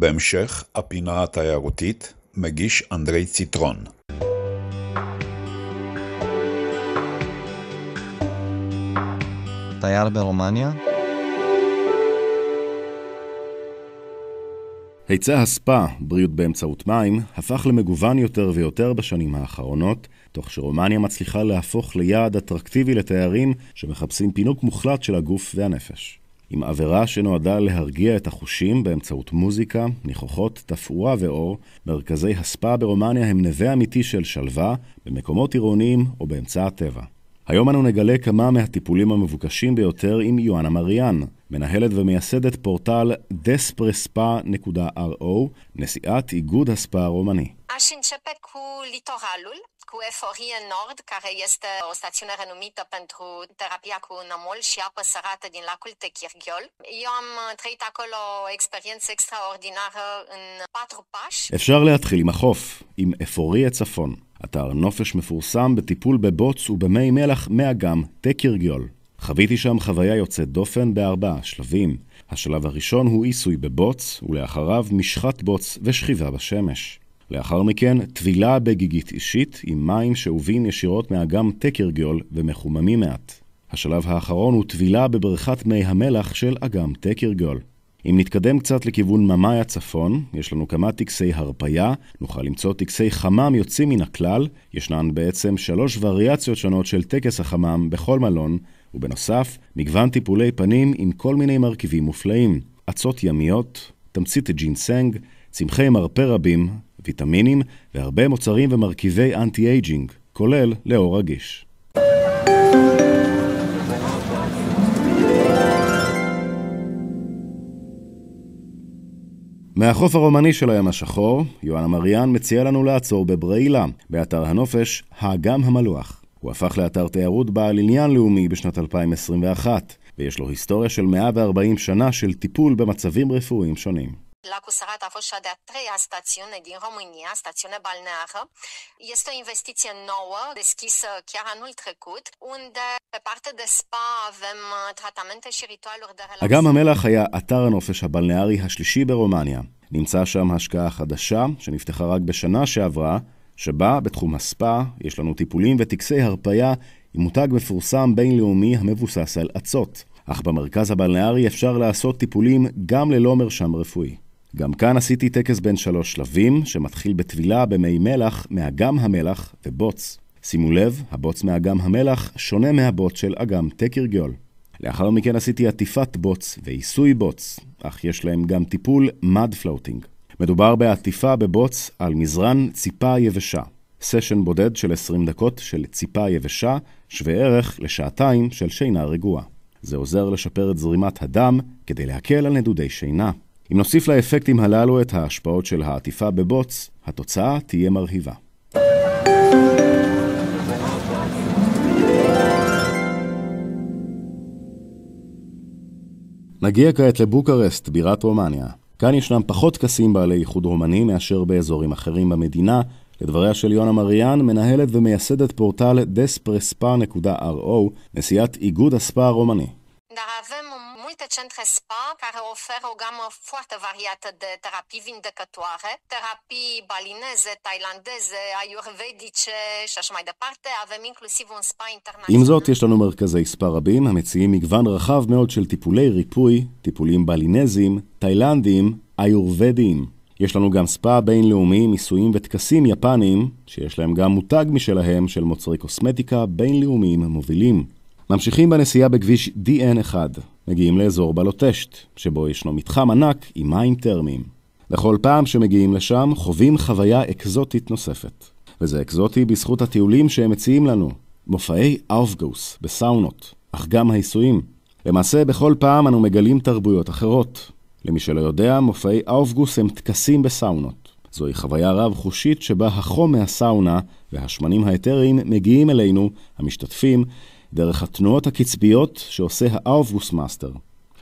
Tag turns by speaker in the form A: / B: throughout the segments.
A: בהמשך הפינה התיירותית מגיש אנדרי ציטרון. תייר ברומניה? היצע הספא, בריאות באמצעות מים, הפך למגוון יותר ויותר בשנים האחרונות, תוך שרומניה מצליחה להפוך ליעד אטרקטיבי לתיירים שמחפשים פינוק מוחלט של הגוף והנפש. עם עבירה שנועדה להרגיע את החושים באמצעות מוזיקה, ניחוחות, תפאורה ואור, מרכזי הספא ברומניה הם נווה אמיתי של שלווה, במקומות עירוניים או באמצע הטבע. היום אנו נגלה כמה מהטיפולים המבוקשים ביותר עם יואנה מריאן, מנהלת ומייסדת פורטל desprespa.ro, נשיאת איגוד הספא הרומני.
B: Aș începe cu litoralul, cu Eforie Nord, care este o stațiune renumită pentru terapia cu nămol și apă sărată din lacul Techirghiol. Eu am trăit acolo o experiență extraordinară
A: în patru pași. אפשר להתחיל עם החוף, עם אפורי הצפון. אתר נופש מפורסם בטיפול בבוץ ובמי מלח מאגם, תקירגיול. חוויתי שם חוויה יוצאת דופן בארבעה שלבים. השלב הראשון הוא עיסוי בבוץ, ולאחריו משחת בוץ ושכיבה בשמש. לאחר מכן, טבילה בגיגית אישית עם מים שאובים ישירות מאגם תקירגיול ומחוממים מעט. השלב האחרון הוא טבילה בבריכת מי המלח של אגם תקירגיול. אם נתקדם קצת לכיוון ממאי הצפון, יש לנו כמה טקסי הרפייה, נוכל למצוא טקסי חמם יוצאים מן הכלל, ישנן בעצם שלוש וריאציות שונות של טקס החמם בכל מלון, ובנוסף, מגוון טיפולי פנים עם כל מיני מרכיבים מופלאים. אצות ימיות, תמצית ג'ינסנג, צמחי מרפא רבים, ויטמינים, והרבה מוצרים ומרכיבי אנטי-אייג'ינג, כולל לאור רגיש. מהחוף הרומני של הים השחור, יואנה מריאן מציע לנו לעצור בברעילה, באתר הנופש האגם המלוח. הוא הפך לאתר תיירות בעל עניין לאומי בשנת 2021, ויש לו היסטוריה של 140 שנה של טיפול במצבים רפואיים שונים.
B: La Cusarat a fost cea de-a treia stațiune din România, stațiune balneară. Este o investiție nouă, deschisă chiar anul trecut, unde Pe partea de spa avem uh, tratamente și ritualuri
A: אגם המלח היה אתר הנופש הבלנארי השלישי ברומניה. נמצא שם השקעה חדשה, שנפתחה רק בשנה שעברה, שבה בתחום הספא יש לנו טיפולים וטקסי הרפייה עם מותג מפורסם בינלאומי המבוסס על אצות. אך במרכז הבלנארי אפשר לעשות טיפולים גם ללא מרשם רפואי. גם כאן עשיתי טקס בין שלוש שלבים, שמתחיל בטבילה במי מלח מאגם המלח ובוץ. שימו לב, הבוץ מאגם המלח שונה מהבוץ של אגם טקרגול. לאחר מכן עשיתי עטיפת בוץ ועיסוי בוץ, אך יש להם גם טיפול מד פלוטינג. מדובר בעטיפה בבוץ על מזרן ציפה יבשה. סשן בודד של 20 דקות של ציפה יבשה, שווה ערך לשעתיים של שינה רגועה. זה עוזר לשפר את זרימת הדם כדי להקל על נדודי שינה. אם נוסיף לאפקטים הללו את ההשפעות של העטיפה בבוץ, התוצאה תהיה מרהיבה. נגיע כעת לבוקרשט, בירת רומניה. כאן ישנם פחות טקסים בעלי ייחוד רומני מאשר באזורים אחרים במדינה. לדבריה של יונה מריאן, מנהלת ומייסדת פורטל despresspa.ro, נשיאת איגוד הספא הרומני.
B: Anumite centre SPA care oferă o gamă foarte variată de terapii vindecătoare, terapii balineze, tailandeze, ayurvedice și așa mai departe. Avem inclusiv un spa
A: internațional. עם זאת, יש לנו מרכזי ספא רבים המציעים מגוון רחב מאוד cel tipulei ripui, tipulim balinezim, tailandim, ayurvedim. יש לנו גם ספא בינלאומי, ניסויים וטקסים יפניים, שיש להם גם מותג משלהם של מוצרי קוסמטיקה בינלאומיים מובילים. ממשיכים בנסיעה בכביש DN1, מגיעים לאזור בלוטשט, שבו ישנו מתחם ענק עם מים טרמיים. לכל פעם שמגיעים לשם, חווים חוויה אקזוטית נוספת. וזה אקזוטי בזכות הטיולים שהם מציעים לנו, מופעי אופגוס בסאונות, אך גם העיסויים. למעשה, בכל פעם אנו מגלים תרבויות אחרות. למי שלא יודע, מופעי אופגוס הם טקסים בסאונות. זוהי חוויה רב-חושית שבה החום מהסאונה והשמנים האתריים מגיעים אלינו, המשתתפים, דרך התנועות הקצביות שעושה הארבוס מאסטר.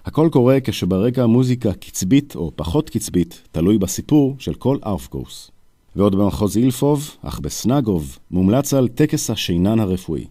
A: הכל קורה כשברקע מוזיקה קצבית או פחות קצבית, תלוי בסיפור של כל ארפקוס. ועוד במחוז אילפוב, אך בסנגוב, מומלץ על טקס השינן הרפואי.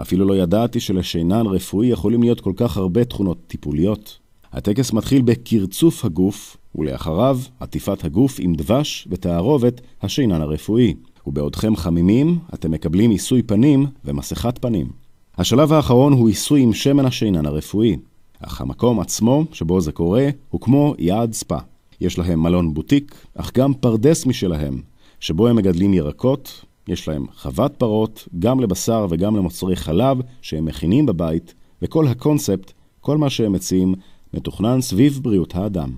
A: אפילו לא ידעתי שלשינן רפואי יכולים להיות כל כך הרבה תכונות טיפוליות. הטקס מתחיל בקרצוף הגוף, ולאחריו, עטיפת הגוף עם דבש ותערובת השינן הרפואי. ובעודכם חמימים, אתם מקבלים עיסוי פנים ומסכת פנים. השלב האחרון הוא עיסוי עם שמן השינן הרפואי, אך המקום עצמו שבו זה קורה הוא כמו יעד ספא. יש להם מלון בוטיק, אך גם פרדס משלהם, שבו הם מגדלים ירקות, יש להם חוות פרות, גם לבשר וגם למוצרי חלב שהם מכינים בבית, וכל הקונספט, כל מה שהם מציעים, מתוכנן סביב בריאות האדם.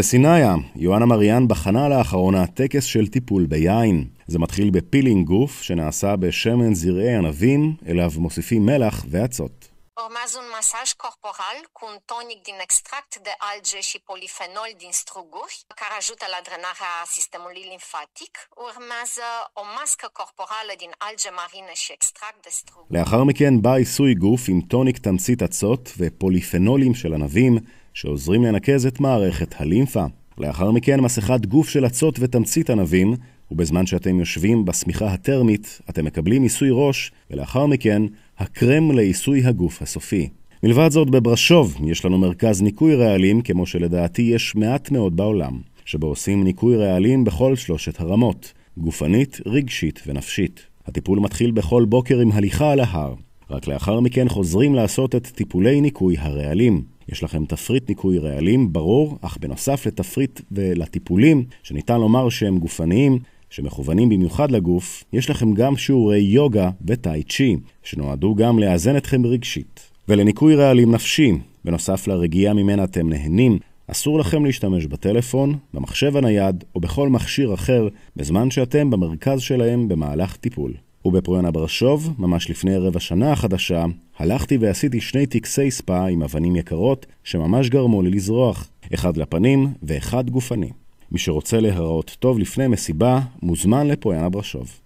A: בסיניה, יואנה מריאן בחנה לאחרונה טקס של טיפול ביין. זה מתחיל בפילינג גוף שנעשה בשמן זרעי ענבים, אליו מוסיפים מלח ואצות.
B: Urmează un masaj corporal cu un tonic din extract de alge și polifenol din struguri, care ajută la drenarea sistemului limfatic. Urmează o mască corporală din alge marine și extract de struguri.
A: לאחר מכן בא עיסוי גוף עם טוניק תמצית אצות ופוליפנולים של ענבים, שעוזרים לנקז את מערכת הלימפה. לאחר מכן מסכת גוף של אצות ותמצית ענבים, ובזמן שאתם יושבים בשמיכה הטרמית, אתם מקבלים עיסוי ראש, ולאחר מכן, הקרם לעיסוי הגוף הסופי. מלבד זאת, בברשוב יש לנו מרכז ניקוי רעלים, כמו שלדעתי יש מעט מאוד בעולם, שבו עושים ניקוי רעלים בכל שלושת הרמות, גופנית, רגשית ונפשית. הטיפול מתחיל בכל בוקר עם הליכה על ההר, רק לאחר מכן חוזרים לעשות את טיפולי ניקוי הרעלים. יש לכם תפריט ניקוי רעלים, ברור, אך בנוסף לתפריט ולטיפולים, שניתן לומר שהם גופניים, שמכוונים במיוחד לגוף, יש לכם גם שיעורי יוגה וטאי צ'י, שנועדו גם לאזן אתכם רגשית. ולניקוי רעלים נפשי, בנוסף לרגיעה ממנה אתם נהנים, אסור לכם להשתמש בטלפון, במחשב הנייד או בכל מכשיר אחר בזמן שאתם במרכז שלהם במהלך טיפול. ובפרויון ברשוב, ממש לפני רבע שנה החדשה, הלכתי ועשיתי שני טקסי ספא עם אבנים יקרות, שממש גרמו לי לזרוח, אחד לפנים ואחד גופני. מי שרוצה להיראות טוב לפני מסיבה, מוזמן לפרויון ברשוב.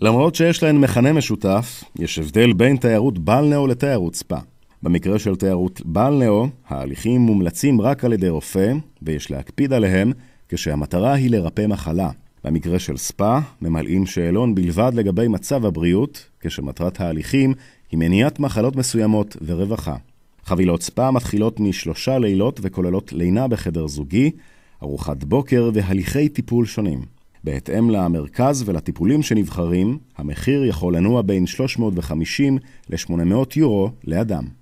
A: למרות שיש להן מכנה משותף, יש הבדל בין תיירות בלנאו לתיירות ספא. במקרה של תיירות בלנאו, ההליכים מומלצים רק על ידי רופא, ויש להקפיד עליהם, כשהמטרה היא לרפא מחלה. במקרה של ספא, ממלאים שאלון בלבד לגבי מצב הבריאות, כשמטרת ההליכים היא מניעת מחלות מסוימות ורווחה. חבילות ספא מתחילות משלושה לילות וכוללות לינה בחדר זוגי, ארוחת בוקר והליכי טיפול שונים. בהתאם למרכז ולטיפולים שנבחרים, המחיר יכול לנוע בין 350 ל-800 יורו לאדם.